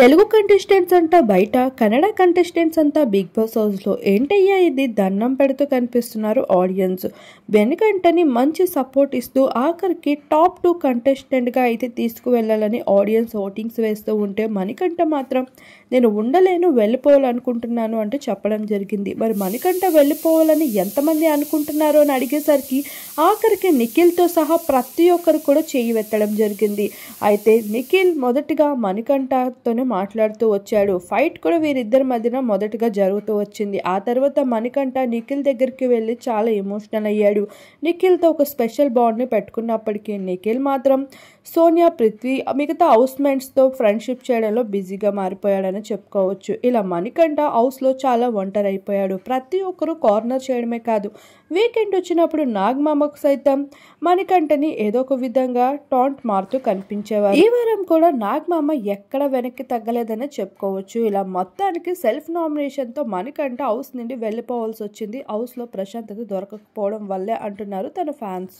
Telugu contestants అంతా బయట Kannada contestants అంతా బిగ్ బాస్ హౌస్లో ఏంటయ్యా ఇది దన్నం పెడుతూ కనిపిస్తున్నారు ఆడియన్స్ వెనుకంటని మంచి సపోర్ట్ ఇస్తూ ఆఖరికి టాప్ టూ కంటెస్టెంట్గా అయితే తీసుకువెళ్ళాలని ఆడియన్స్ ఓటింగ్స్ వేస్తూ ఉంటే మణికంఠ మాత్రం నేను ఉండలేను వెళ్ళిపోవాలనుకుంటున్నాను అంటూ చెప్పడం జరిగింది మరి మణికంఠ వెళ్ళిపోవాలని ఎంతమంది అనుకుంటున్నారో అని అడిగేసరికి ఆఖరికి నిఖిల్తో సహా ప్రతి ఒక్కరు కూడా చేయి వెత్తడం జరిగింది అయితే నిఖిల్ మొదటిగా మణికంఠతోనే మాట్లాడుతూ వచ్చాడు ఫైట్ కూడా వీరిద్దరి మధ్యన మొదటగా జరుగుతూ వచ్చింది ఆ తర్వాత మణికంఠ నిఖిల్ దగ్గరికి వెళ్ళి చాలా ఎమోషనల్ అయ్యాడు నిఖిల్తో ఒక స్పెషల్ బాండ్ని పెట్టుకున్నప్పటికీ నిఖిల్ మాత్రం సోనియా పృథ్వీ మిగతా హౌస్ మేట్స్తో ఫ్రెండ్షిప్ చేయడంలో బిజీగా మారిపోయాడని చెప్పుకోవచ్చు ఇలా మణికంఠ హౌస్లో చాలా ఒంటరైపోయాడు ప్రతి ఒక్కరూ కార్నర్ చేయడమే కాదు వీకెండ్ వచ్చినప్పుడు నాగమామకు సైతం మణికంఠని ఏదో ఒక విధంగా టాంట్ మారుతూ కనిపించేవారు ఈ వారం కూడా నాగమామ ఎక్కడ వెనక్కి తగ్గలేదని చెప్పుకోవచ్చు ఇలా మొత్తానికి సెల్ఫ్ నామినేషన్తో మణికంఠ హౌస్ నుండి వెళ్ళిపోవాల్సి వచ్చింది హౌస్లో ప్రశాంతత దొరకకపోవడం వల్లే అంటున్నారు తన ఫ్యాన్స్